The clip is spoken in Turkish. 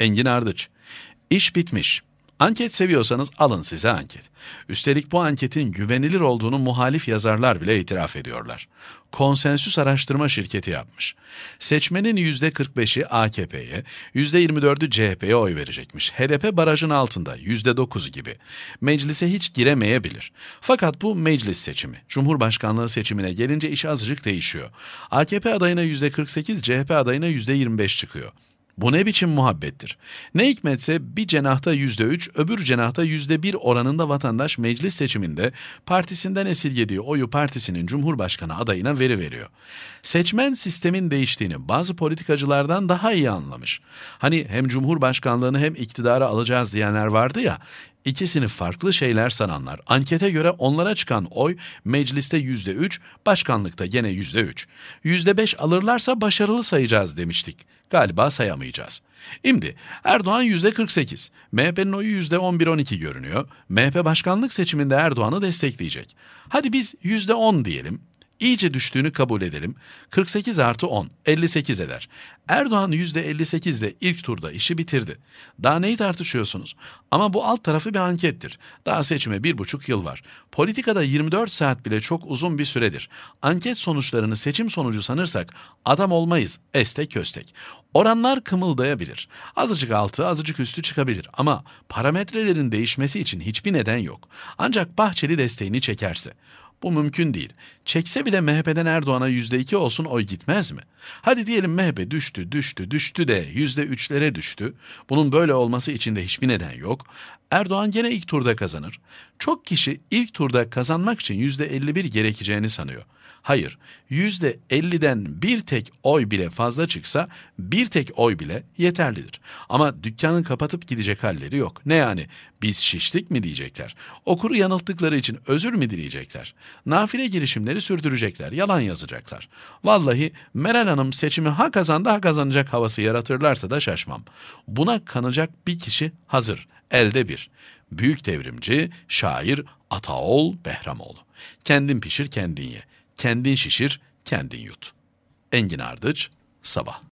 Engin Ardıç. İş bitmiş. Anket seviyorsanız alın size anket. Üstelik bu anketin güvenilir olduğunu muhalif yazarlar bile itiraf ediyorlar. Konsensüs araştırma şirketi yapmış. Seçmenin %45'i AKP'ye, %24'ü CHP'ye oy verecekmiş. HDP barajın altında %9 gibi. Meclise hiç giremeyebilir. Fakat bu meclis seçimi. Cumhurbaşkanlığı seçimine gelince iş azıcık değişiyor. AKP adayına %48, CHP adayına %25 çıkıyor. Bu ne biçim muhabbettir? Ne hikmetse bir cenahta yüzde üç, öbür cenahta yüzde bir oranında vatandaş meclis seçiminde partisinden esirgediği oyu partisinin cumhurbaşkanı adayına veri veriyor. Seçmen sistemin değiştiğini bazı politikacılardan daha iyi anlamış. Hani hem cumhurbaşkanlığını hem iktidarı alacağız diyenler vardı ya, ikisini farklı şeyler sananlar. Ankete göre onlara çıkan oy mecliste yüzde üç, başkanlıkta yine yüzde üç. Yüzde beş alırlarsa başarılı sayacağız demiştik. Galiba sayamayacağız. Şimdi Erdoğan yüzde 48, MHP'nin oyu yüzde 11-12 görünüyor. MHP başkanlık seçiminde Erdoğan'ı destekleyecek. Hadi biz yüzde 10 diyelim iyice düştüğünü kabul edelim. 48 artı 10, 58 eder. Erdoğan %58 ile ilk turda işi bitirdi. Daha neyi tartışıyorsunuz? Ama bu alt tarafı bir ankettir. Daha seçime bir buçuk yıl var. Politikada 24 saat bile çok uzun bir süredir. Anket sonuçlarını seçim sonucu sanırsak adam olmayız, estek köstek. Oranlar kımıldayabilir. Azıcık altı, azıcık üstü çıkabilir ama parametrelerin değişmesi için hiçbir neden yok. Ancak Bahçeli desteğini çekerse. Bu mümkün değil. Çekse bile MHP'den Erdoğan'a yüzde iki olsun oy gitmez mi? Hadi diyelim MHP düştü, düştü, düştü de yüzde üçlere düştü. Bunun böyle olması için de hiçbir neden yok. Erdoğan gene ilk turda kazanır. Çok kişi ilk turda kazanmak için yüzde elli bir gerekeceğini sanıyor. Hayır, yüzde elliden bir tek oy bile fazla çıksa bir tek oy bile yeterlidir. Ama dükkanın kapatıp gidecek halleri yok. Ne yani biz şiştik mi diyecekler. Okuru yanılttıkları için özür mü dileyecekler. Nafile girişimleri sürdürecekler, yalan yazacaklar. Vallahi Meral Hanım seçimi ha kazandı ha kazanacak havası yaratırlarsa da şaşmam. Buna kanacak bir kişi hazır, elde bir. Büyük devrimci, şair Ataol Behramoğlu. Kendin pişir kendin ye, kendin şişir kendin yut. Engin Ardıç, Sabah.